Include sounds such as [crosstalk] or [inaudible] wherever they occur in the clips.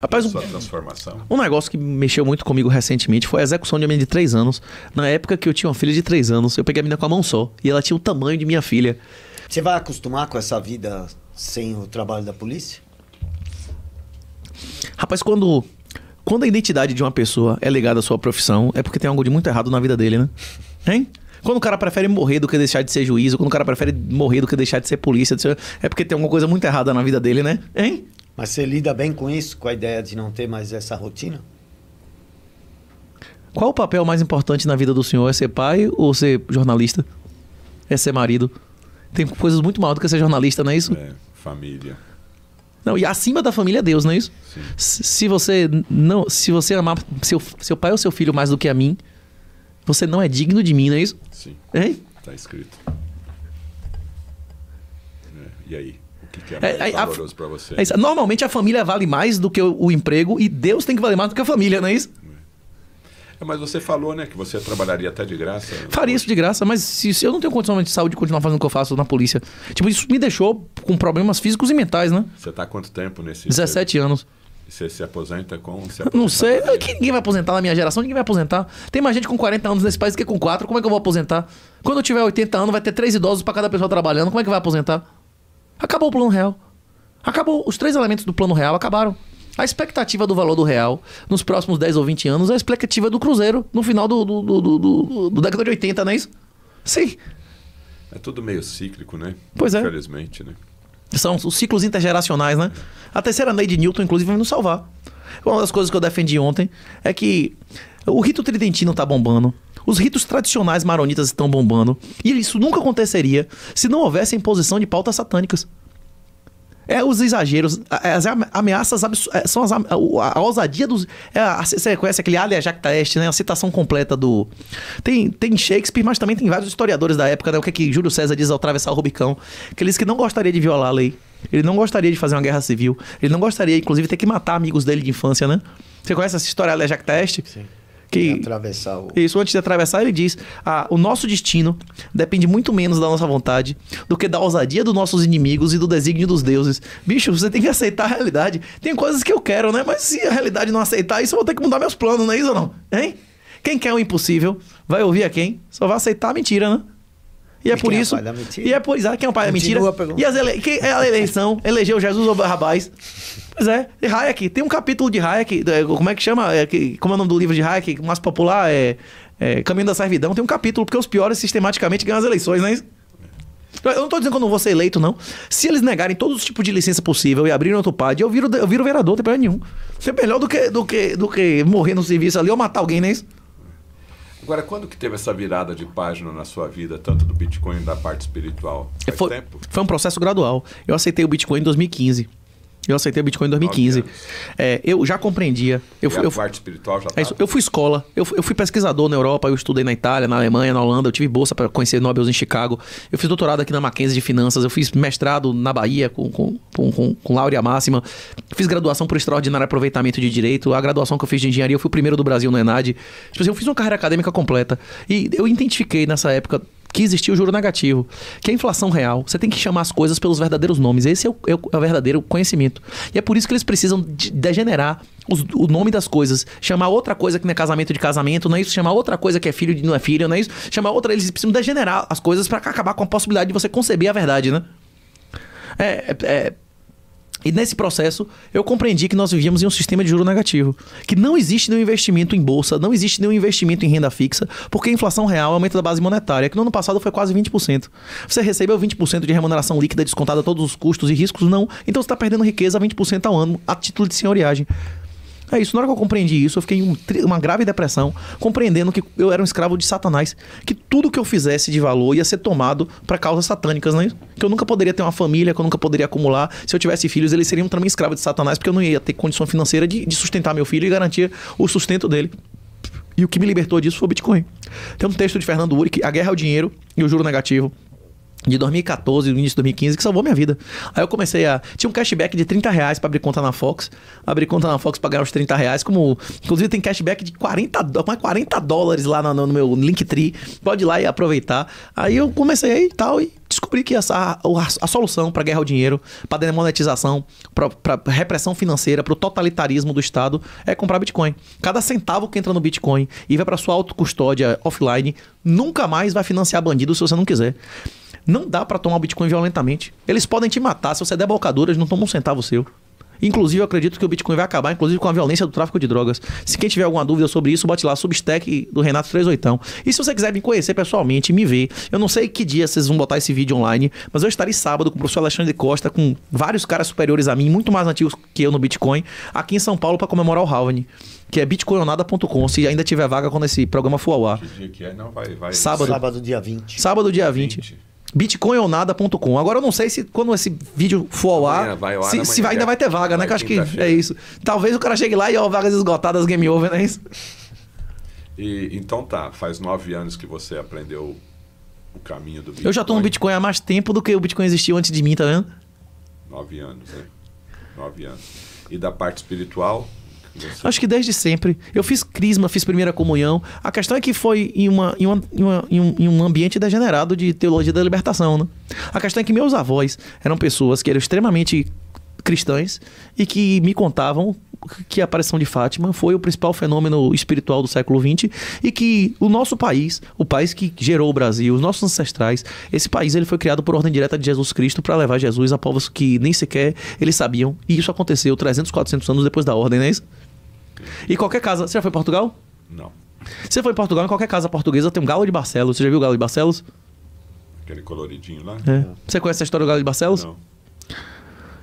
Rapaz, um, transformação. um negócio que mexeu muito comigo recentemente foi a execução de uma menina de 3 anos. Na época que eu tinha uma filha de 3 anos, eu peguei a menina com a mão só e ela tinha o tamanho de minha filha. Você vai acostumar com essa vida sem o trabalho da polícia? Rapaz, quando, quando a identidade de uma pessoa é ligada à sua profissão, é porque tem algo de muito errado na vida dele, né? Hein? Quando o cara prefere morrer do que deixar de ser juiz, ou quando o cara prefere morrer do que deixar de ser polícia, é porque tem alguma coisa muito errada na vida dele, né? Hein? Mas você lida bem com isso, com a ideia de não ter mais essa rotina? Qual o papel mais importante na vida do senhor? É ser pai ou ser jornalista? É ser marido? Tem coisas muito maiores do que ser jornalista, não é isso? É, família. Não, e acima da família é Deus, não é isso? Sim. Se você não, se você amar seu, seu pai ou seu filho mais do que a mim, você não é digno de mim, não é isso? Sim. Hein? Tá escrito. É, e aí? O que, é mais é, valoroso para você? É Normalmente a família vale mais do que o, o, emprego e Deus tem que valer mais do que a família, não é isso? É, mas você falou, né, que você trabalharia até de graça. Faria isso de graça, mas se, se eu não tenho condição de saúde de continuar fazendo o que eu faço na polícia. Tipo, isso me deixou com problemas físicos e mentais, né? Você tá há quanto tempo nesse. 17 período? anos. Você se aposenta com. Se [laughs] aposenta não sei. Quem, ninguém vai aposentar na minha geração, ninguém vai aposentar. Tem mais gente com 40 anos nesse país do que com 4. Como é que eu vou aposentar? Quando eu tiver 80 anos, vai ter 3 idosos para cada pessoa trabalhando. Como é que vai aposentar? Acabou o plano real. Acabou. Os três elementos do plano real acabaram. A expectativa do valor do real nos próximos 10 ou 20 anos é a expectativa do Cruzeiro no final do, do, do, do, do década de 80, não é isso? Sim. É tudo meio cíclico, né? Pois é. Infelizmente, né? São os ciclos intergeracionais, né? A terceira lei de Newton, inclusive, vai nos salvar. Uma das coisas que eu defendi ontem é que o rito tridentino tá bombando. Os ritos tradicionais maronitas estão bombando. E isso nunca aconteceria se não houvesse imposição de pautas satânicas. É os exageros, é as ameaças é, são as, a, a, ousadia dos. É a, você conhece aquele Alia Jacques Taeste, né? A citação completa do. Tem, tem Shakespeare, mas também tem vários historiadores da época, né? O que, é que Júlio César diz ao atravessar o Rubicão? Que ele diz que não gostaria de violar a lei. Ele não gostaria de fazer uma guerra civil. Ele não gostaria, inclusive, ter que matar amigos dele de infância, né? Você conhece essa história, Alia Jacques Taeste? Sim que atravessar o... isso antes de atravessar ele diz ah, o nosso destino depende muito menos da nossa vontade do que da ousadia dos nossos inimigos e do desígnio dos deuses bicho você tem que aceitar a realidade tem coisas que eu quero né mas se a realidade não aceitar isso eu vou ter que mudar meus planos não é isso ou não hein quem quer o impossível vai ouvir a quem só vai aceitar a mentira né é é e é por isso. e é por isso. Quem é o pai da mentira? E as ele... quem é a eleição? Elegeu Jesus ou Barrabás? Pois é. E Hayek. Tem um capítulo de Hayek. Como é que chama? É como é o nome do livro de Hayek? O mais popular é, é Caminho da Servidão. Tem um capítulo, porque os piores sistematicamente ganham as eleições, não é isso? Eu não estou dizendo que eu não vou ser eleito, não. Se eles negarem todos os tipos de licença possível e abrirem outro PAD, eu viro, eu viro vereador, não tem problema nenhum. Isso é melhor do que, do, que, do que morrer no serviço ali ou matar alguém, não é isso? Agora, quando que teve essa virada de página na sua vida, tanto do Bitcoin e da parte espiritual? É, Faz foi, tempo? foi um processo gradual. Eu aceitei o Bitcoin em 2015. Eu aceitei o Bitcoin em 2015. É, eu já compreendia. Eu, fui, a eu, parte espiritual já é isso, Eu fui escola, eu, eu fui pesquisador na Europa, eu estudei na Itália, na Alemanha, na Holanda, eu tive bolsa para conhecer Nobels em Chicago. Eu fiz doutorado aqui na Mackenzie de Finanças, eu fiz mestrado na Bahia com, com, com, com, com Laura Máxima. Fiz graduação por extraordinário aproveitamento de direito. A graduação que eu fiz de engenharia, eu fui o primeiro do Brasil no ENAD. Tipo assim, eu fiz uma carreira acadêmica completa. E eu identifiquei nessa época que existia o juro negativo, que é a inflação real. Você tem que chamar as coisas pelos verdadeiros nomes. Esse é o, é o, é o verdadeiro conhecimento. E é por isso que eles precisam de, degenerar os, o nome das coisas. Chamar outra coisa que não é casamento de casamento, não é isso? Chamar outra coisa que é filho de não é filho, não é isso? Chamar outra. Eles precisam degenerar as coisas para acabar com a possibilidade de você conceber a verdade, né? É, é, é e nesse processo, eu compreendi que nós vivíamos em um sistema de juro negativo, que não existe nenhum investimento em bolsa, não existe nenhum investimento em renda fixa, porque a inflação real é aumenta da base monetária, que no ano passado foi quase 20%. Você recebeu 20% de remuneração líquida descontada todos os custos e riscos? Não. Então você está perdendo riqueza a 20% ao ano a título de senhoriagem. É isso. Na hora que eu compreendi isso, eu fiquei em uma grave depressão, compreendendo que eu era um escravo de Satanás, que tudo que eu fizesse de valor ia ser tomado para causas satânicas, né? Que eu nunca poderia ter uma família, que eu nunca poderia acumular. Se eu tivesse filhos, eles seriam também escravos de Satanás, porque eu não ia ter condição financeira de, de sustentar meu filho e garantir o sustento dele. E o que me libertou disso foi o Bitcoin. Tem um texto de Fernando Uri que a guerra é o dinheiro e o juro negativo de 2014, início de 2015, que salvou minha vida. Aí eu comecei a. Tinha um cashback de 30 reais pra abrir conta na Fox. Abri conta na Fox, ganhar os 30 reais. Como, inclusive, tem cashback de 40, mais 40 dólares lá no, no meu Linktree. Pode ir lá e aproveitar. Aí eu comecei e tal. E descobri que essa, a, a solução para guerra ao dinheiro, para demonetização, para repressão financeira, para o totalitarismo do Estado é comprar Bitcoin. Cada centavo que entra no Bitcoin e vai para sua autocustódia offline nunca mais vai financiar bandido se você não quiser. Não dá para tomar o Bitcoin violentamente. Eles podem te matar. Se você der balcadura, eles não tomam um centavo seu. Inclusive, eu acredito que o Bitcoin vai acabar, inclusive, com a violência do tráfico de drogas. Se quem tiver alguma dúvida sobre isso, bote lá Substack do Renato 38. E se você quiser me conhecer pessoalmente, me ver, eu não sei que dia vocês vão botar esse vídeo online, mas eu estarei sábado com o professor Alexandre Costa, com vários caras superiores a mim, muito mais antigos que eu no Bitcoin, aqui em São Paulo para comemorar o Halving que é bitcoinonada.com, se ainda tiver vaga quando esse programa for ao ar. Que dia que é? Não, vai, vai. Sábado. Sábado, dia 20. Sábado, dia 20. 20 bitcoinonada.com. Agora eu não sei se quando esse vídeo for ao ar, vai ao ar se, se vai, ainda vai ter vaga, né? vai né? Que acho que é isso. Talvez o cara chegue lá e ó, vagas esgotadas, game over, não é isso? E, então tá, faz nove anos que você aprendeu o caminho do Bitcoin. Eu já tô no Bitcoin há mais tempo do que o Bitcoin existiu antes de mim, tá vendo? Nove anos, né? Nove anos. E da parte espiritual? Acho que desde sempre. Eu fiz crisma, fiz primeira comunhão. A questão é que foi em, uma, em, uma, em, uma, em um, em um ambiente degenerado de teologia da libertação, né? A questão é que meus avós eram pessoas que eram extremamente cristãs e que me contavam que a aparição de Fátima foi o principal fenômeno espiritual do século XX e que o nosso país, o país que gerou o Brasil, os nossos ancestrais, esse país ele foi criado por ordem direta de Jesus Cristo para levar Jesus a povos que nem sequer eles sabiam. E isso aconteceu 300, 400 anos depois da ordem, não é isso? E qualquer casa. Você já foi em Portugal? Não. Você foi em Portugal, em qualquer casa portuguesa tem um galo de Barcelos. Você já viu o galo de Barcelos? Aquele coloridinho lá? É. Você conhece a história do galo de Barcelos? Não.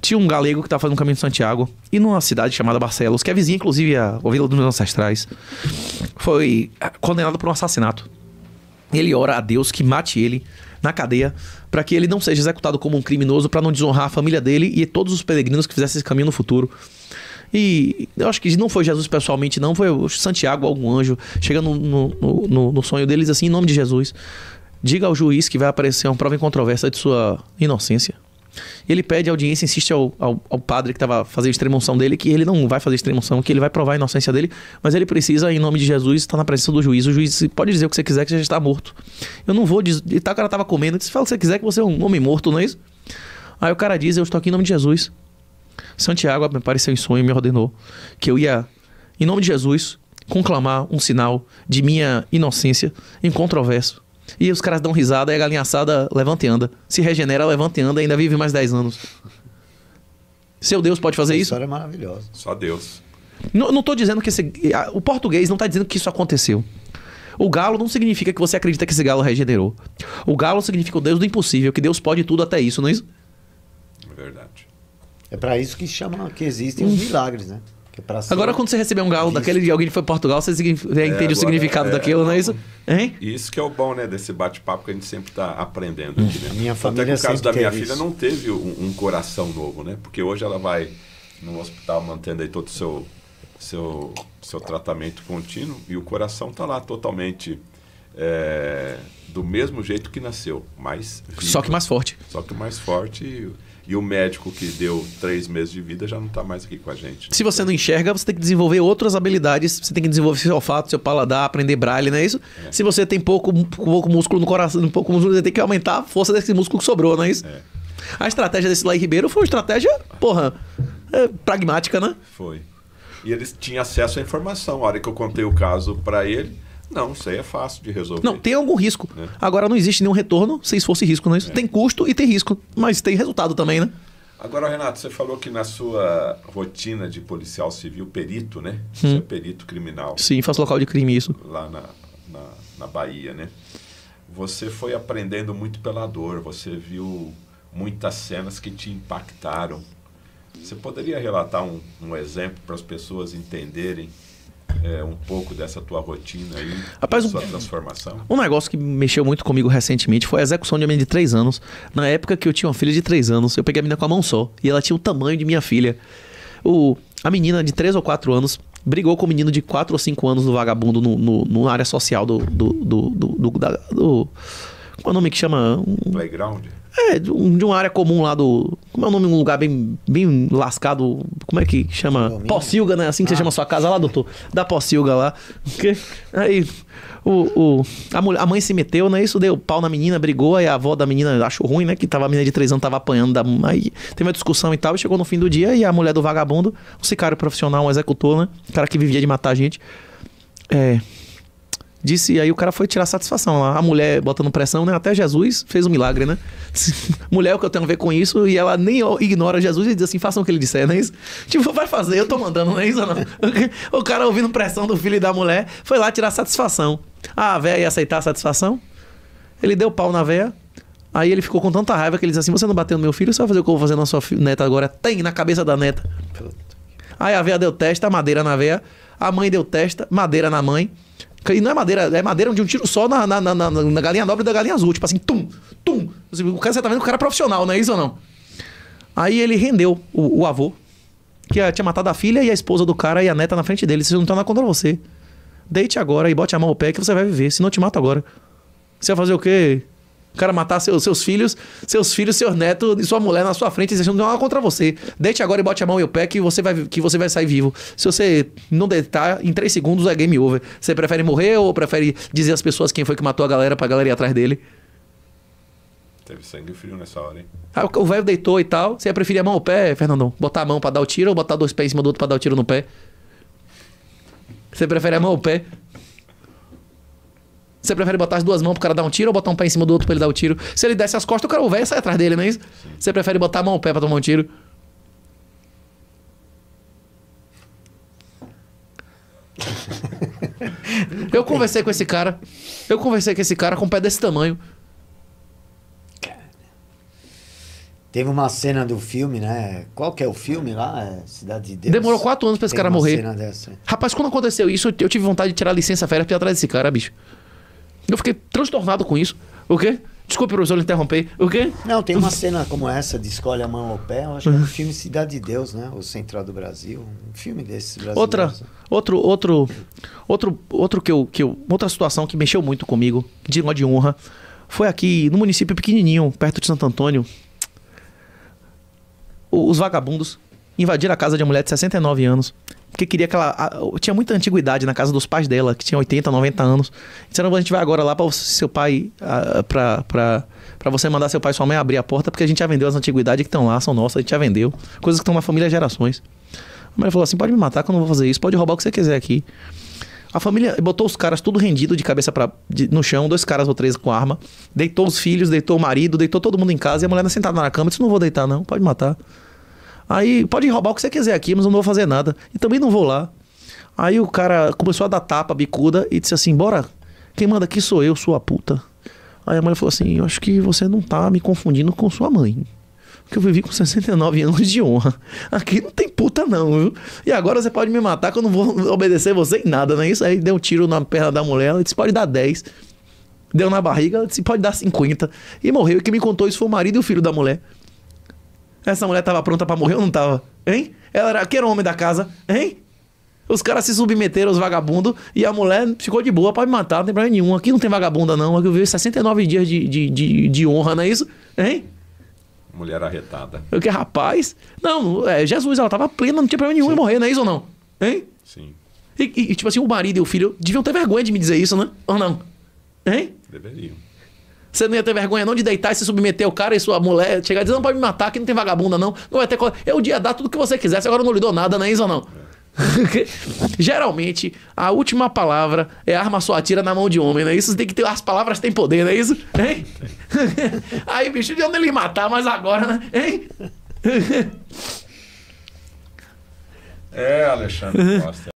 Tinha um galego que estava tá fazendo o caminho de Santiago e numa cidade chamada Barcelos, que é vizinha, inclusive, a, a vila dos meus ancestrais, foi condenado por um assassinato. Ele ora a Deus que mate ele na cadeia para que ele não seja executado como um criminoso, para não desonrar a família dele e todos os peregrinos que fizessem esse caminho no futuro. E eu acho que não foi Jesus pessoalmente, não, foi o Santiago, algum anjo, chegando no, no, no, no sonho deles assim, em nome de Jesus. Diga ao juiz que vai aparecer uma prova em controvérsia de sua inocência. Ele pede audiência, insiste ao, ao, ao padre que estava fazendo extremoção dele, que ele não vai fazer extremoção, que ele vai provar a inocência dele, mas ele precisa, em nome de Jesus, estar na presença do juiz. O juiz pode dizer o que você quiser, que você já está morto. Eu não vou dizer. E tá, o cara estava comendo, disse, fala o que você quiser, que você é um homem morto, não é isso? Aí o cara diz, eu estou aqui em nome de Jesus. Santiago me apareceu em sonho e me ordenou que eu ia, em nome de Jesus, conclamar um sinal de minha inocência incontroverso. E os caras dão risada, é galinha assada, levanta e anda. Se regenera, levanta e anda, ainda vive mais 10 anos. Seu Deus pode fazer isso? Essa história isso? é maravilhosa. Só Deus. Não, não tô dizendo que esse. O português não está dizendo que isso aconteceu. O galo não significa que você acredita que esse galo regenerou. O galo significa o Deus do impossível, que Deus pode tudo até isso, não é isso? É verdade. É para isso que chama, que existem os milagres, né? É ser... Agora, quando você receber um galo visto. daquele de alguém que foi para Portugal, você é, entende agora, o significado é, daquilo, não é isso? Hein? Isso que é o bom, né? Desse bate-papo que a gente sempre está aprendendo aqui, né? Minha é família Até que o caso da minha filha isso. não teve um, um, coração novo, né? Porque hoje ela vai no hospital mantendo aí todo o seu, seu, seu tratamento contínuo e o coração está lá totalmente... É, do mesmo jeito que nasceu, mas... Só que mais forte. Só que mais forte e e o médico que deu três meses de vida já não está mais aqui com a gente. Né? Se você não enxerga, você tem que desenvolver outras habilidades. Você tem que desenvolver seu olfato, seu paladar, aprender braille, não é isso? É. Se você tem pouco, pouco músculo no coração, pouco músculo, você tem que aumentar a força desse músculo que sobrou, não é isso? É. A estratégia desse Lai Ribeiro foi uma estratégia, porra, é, pragmática, né? Foi. E eles tinham acesso à informação. A hora que eu contei o caso para ele, não, isso aí é fácil de resolver. Não, tem algum risco. É. Agora não existe nenhum retorno sem esforço e risco, não é isso? É. Tem custo e tem risco, mas tem resultado também, né? Agora, Renato, você falou que na sua rotina de policial civil, perito, né? Você hum. é perito criminal. Sim, faço local de crime, isso. Lá na, na, na Bahia, né? Você foi aprendendo muito pela dor, você viu muitas cenas que te impactaram. Você poderia relatar um, um exemplo para as pessoas entenderem é, um pouco dessa tua rotina aí, Rapaz, sua um, transformação? Um negócio que mexeu muito comigo recentemente foi a execução de uma menina de 3 anos. Na época que eu tinha uma filha de 3 anos, eu peguei a menina com a mão só e ela tinha o tamanho de minha filha. O, a menina de 3 ou 4 anos brigou com o menino de 4 ou 5 anos do vagabundo no, no, no área social do. do, do, do, do, do, do qual é o nome que chama? Um... Playground? É, de, um, de, uma área comum lá do. Como é o nome um lugar bem, bem lascado? Como é que chama? Pocilga, né? Assim que ah. você chama sua casa lá, doutor. Da Pocilga lá. aí o, o, a, mulher, a mãe se meteu, né? Isso deu pau na menina, brigou. Aí a avó da menina achou ruim, né? Que tava, a menina de três anos tava apanhando. Da, aí teve uma discussão e tal. E chegou no fim do dia e a mulher do vagabundo, um sicário profissional, um executor, né? O cara que vivia de matar gente. É, Disse, aí o cara foi tirar satisfação lá. A mulher botando pressão, né? Até Jesus fez um milagre, né? [laughs] mulher, o que eu tenho a ver com isso? E ela nem ignora Jesus e diz assim: façam o que ele disser, não é isso? [laughs] Tipo, vai fazer, eu tô mandando, não é isso não? [laughs] o cara ouvindo pressão do filho e da mulher foi lá tirar satisfação. Ah, a véia ia aceitar a satisfação? Ele deu pau na véia. Aí ele ficou com tanta raiva que ele disse assim: Você não bateu no meu filho, você vai fazer o que eu vou fazer na sua neta agora? Tem na cabeça da neta. Aí a véia deu testa, madeira na véia. A mãe deu testa, madeira na mãe. E não é madeira, é madeira de um tiro só na, na, na, na galinha nobre da galinha azul. Tipo assim, tum, tum. Assim, o cara, você tá vendo que o cara é profissional, não é isso ou não? Aí ele rendeu o, o avô, que tinha matado a filha e a esposa do cara e a neta na frente dele. Vocês não estão conta contra você. Deite agora e bote a mão ao pé que você vai viver, senão eu te mato agora. Você vai fazer o quê? O cara matar seus, seus filhos, seus filhos, seus netos e sua mulher na sua frente, deixando uma contra você. Deite agora e bote a mão e o pé que você vai, que você vai sair vivo. Se você não deitar, em três segundos é game over. Você prefere morrer ou prefere dizer às pessoas quem foi que matou a galera pra galera ir atrás dele? Teve sangue frio nessa hora, hein? Ah, o velho deitou e tal. Você ia preferir a mão ou o pé, Fernandão? Botar a mão pra dar o tiro ou botar dois pés em cima do outro pra dar o tiro no pé? Você prefere a mão ou o pé? Você prefere botar as duas mãos pro cara dar um tiro ou botar um pé em cima do outro pra ele dar o um tiro? Se ele desce as costas, o cara o velho sai atrás dele, não é isso? Você prefere botar a mão ou o pé pra tomar um tiro? [laughs] eu conversei com esse cara. Eu conversei com esse cara com um pé desse tamanho. Teve uma cena do filme, né? Qual que é o filme lá? É Cidade de Deus. Demorou quatro anos pra esse cara morrer. Rapaz, quando aconteceu isso, eu tive vontade de tirar licença férias pra ir atrás desse cara, bicho. Eu fiquei transtornado com isso. O quê? Desculpe, professor, interrompei. O quê? Não, tem uma [laughs] cena como essa de Escolhe a Mão ao Pé. Eu acho que é um filme Cidade de Deus, né? O Central do Brasil. Um filme desse brasileiros. Outra, outro, outro, outro, outro que eu, que eu... Outra situação que mexeu muito comigo, de de honra, foi aqui no município pequenininho, perto de Santo Antônio. Os vagabundos invadiram a casa de uma mulher de 69 anos. Porque queria que ela. A, tinha muita antiguidade na casa dos pais dela, que tinha 80, 90 anos. Disseram, a gente vai agora lá para seu pai. para para você mandar seu pai e sua mãe abrir a porta, porque a gente já vendeu as antiguidades que estão lá, são nossas, a gente já vendeu. Coisas que estão na família há gerações. A mulher falou assim: pode me matar que eu não vou fazer isso, pode roubar o que você quiser aqui. A família botou os caras tudo rendido de cabeça para no chão, dois caras ou três com arma, deitou os filhos, deitou o marido, deitou todo mundo em casa e a mulher sentada na cama disse: Não vou deitar, não, pode matar. Aí pode roubar o que você quiser aqui, mas eu não vou fazer nada. E também não vou lá. Aí o cara começou a dar tapa, bicuda, e disse assim: Bora, quem manda aqui sou eu, sua puta. Aí a mulher falou assim: Eu acho que você não tá me confundindo com sua mãe. Que eu vivi com 69 anos de honra. Aqui não tem puta, não, viu? E agora você pode me matar que eu não vou obedecer você em nada, não é isso? Aí deu um tiro na perna da mulher, ela disse: Pode dar 10. Deu na barriga, ela disse: Pode dar 50. E morreu. E quem me contou isso foi o marido e o filho da mulher. Essa mulher tava pronta para morrer ou não tava? Hein? Ela era, que era o homem da casa? Hein? Os caras se submeteram aos vagabundos e a mulher ficou de boa, pode matar, não tem problema nenhum. Aqui não tem vagabunda, não. Aqui eu vivo 69 dias de, de, de, de honra, não é isso? Hein? Mulher arretada. Eu que rapaz. Não, é, Jesus, ela tava plena, não tinha problema nenhum Sim. em morrer, não é isso ou não? Hein? Sim. E, e, tipo assim, o marido e o filho deviam ter vergonha de me dizer isso, né? Ou não? Hein? Deveriam. Você não ia ter vergonha não de deitar e se submeter ao cara e sua mulher chegar e dizer, não pode me matar, que não tem vagabunda não. Não vai ter... Eu ia dar tudo que você quisesse, agora eu não lhe dou nada, não é isso ou não? [laughs] Geralmente, a última palavra é arma sua tira na mão de homem, né? Isso tem que ter. As palavras têm poder, não é isso? Hein? [laughs] Aí, bicho, de onde ele matar, mas agora, né? Hein? [laughs] é, Alexandre Costa.